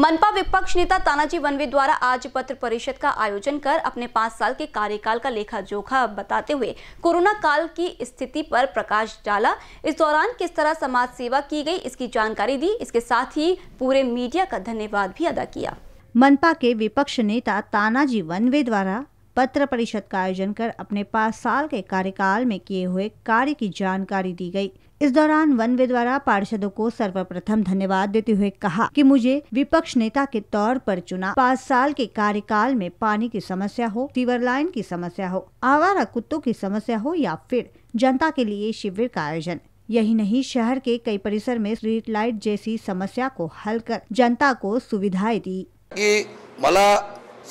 मनपा विपक्ष नेता तानाजी वनवे द्वारा आज पत्र परिषद का आयोजन कर अपने पांच साल के कार्यकाल का लेखा जोखा बताते हुए कोरोना काल की स्थिति पर प्रकाश डाला इस दौरान किस तरह समाज सेवा की गई इसकी जानकारी दी इसके साथ ही पूरे मीडिया का धन्यवाद भी अदा किया मनपा के विपक्ष नेता तानाजी वनवे द्वारा पत्र परिषद का आयोजन कर अपने पाँच साल के कार्यकाल में किए हुए कार्य की जानकारी दी गई इस दौरान वे द्वारा पार्षदों को सर्वप्रथम धन्यवाद देते हुए कहा कि मुझे विपक्ष नेता के तौर पर चुना पाँच साल के कार्यकाल में पानी की समस्या हो फीवर लाइन की समस्या हो आवारा कुत्तों की समस्या हो या फिर जनता के लिए शिविर का आयोजन यही नहीं शहर के कई परिसर में स्ट्रीट लाइट जैसी समस्या को हल कर जनता को सुविधाएं दी ये मला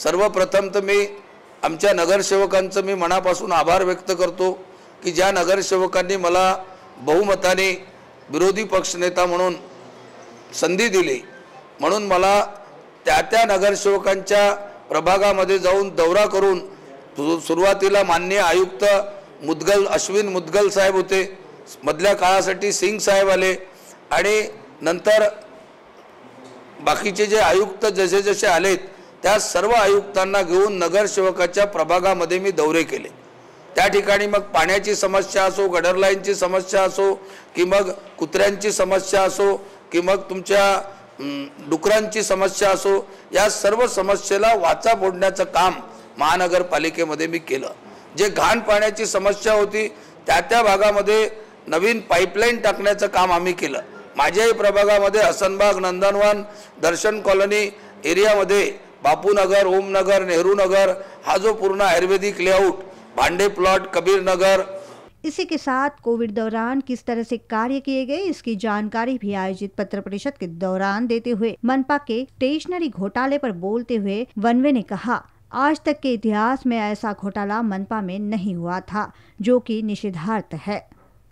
सर्वप्रथम तो मैं आमच्या नगरसेवकांचं मी मनापासून आभार व्यक्त करतो की ज्या नगरसेवकांनी मला बहुमताने विरोधी पक्षनेता म्हणून संधी दिली म्हणून मला त्या त्या नगरसेवकांच्या प्रभागामध्ये जाऊन दौरा करून सुरुवातीला मान्य आयुक्त मुदगल अश्विन मुदगल साहेब होते मधल्या काळासाठी सिंग साहेब आले आणि नंतर बाकीचे जे आयुक्त जसे जसे आलेत त्या सर्व आयुक्तांना घेऊन नगरसेवकाच्या प्रभागामध्ये मी दौरे केले त्या ठिकाणी मग पाण्याची समस्या असो गडरलाईनची समस्या असो की मग कुत्र्यांची समस्या असो की मग तुमच्या डुकरांची समस्या असो या सर्व समस्येला वाचा फोडण्याचं काम महानगरपालिकेमध्ये मी केलं जे घाण पाण्याची समस्या होती त्या त्या भागामध्ये नवीन पाईपलाईन टाकण्याचं काम आम्ही केलं माझ्याही प्रभागामध्ये हसनबाग नंदनवन दर्शन कॉलनी एरियामध्ये बापूनगर ओमनगर नगर हा जो पूर्ण आयुर्वेदिक लेआउट भांडे प्लॉट नगर इसी के साथ कोविड दौरान किस तरह से कार्य किए गए इसकी जानकारी भी आयोजित पत्र परिषद के दौरान देते हुए मनपा के स्टेशनरी घोटाले पर बोलते हुए वनवे ने कहा आज तक के इतिहास में ऐसा घोटाला मनपा में नहीं हुआ था जो कि निषेधार्थ है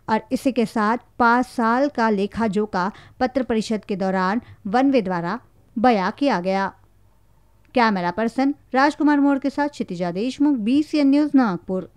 और इसी के साथ पाँच साल का लेखा का पत्र परिषद के दौरान वनवे द्वारा बया किया गया कैमरा पर्सन राजकुमार मोर के साथ Kshitija Deshmukh B C N news Nagpur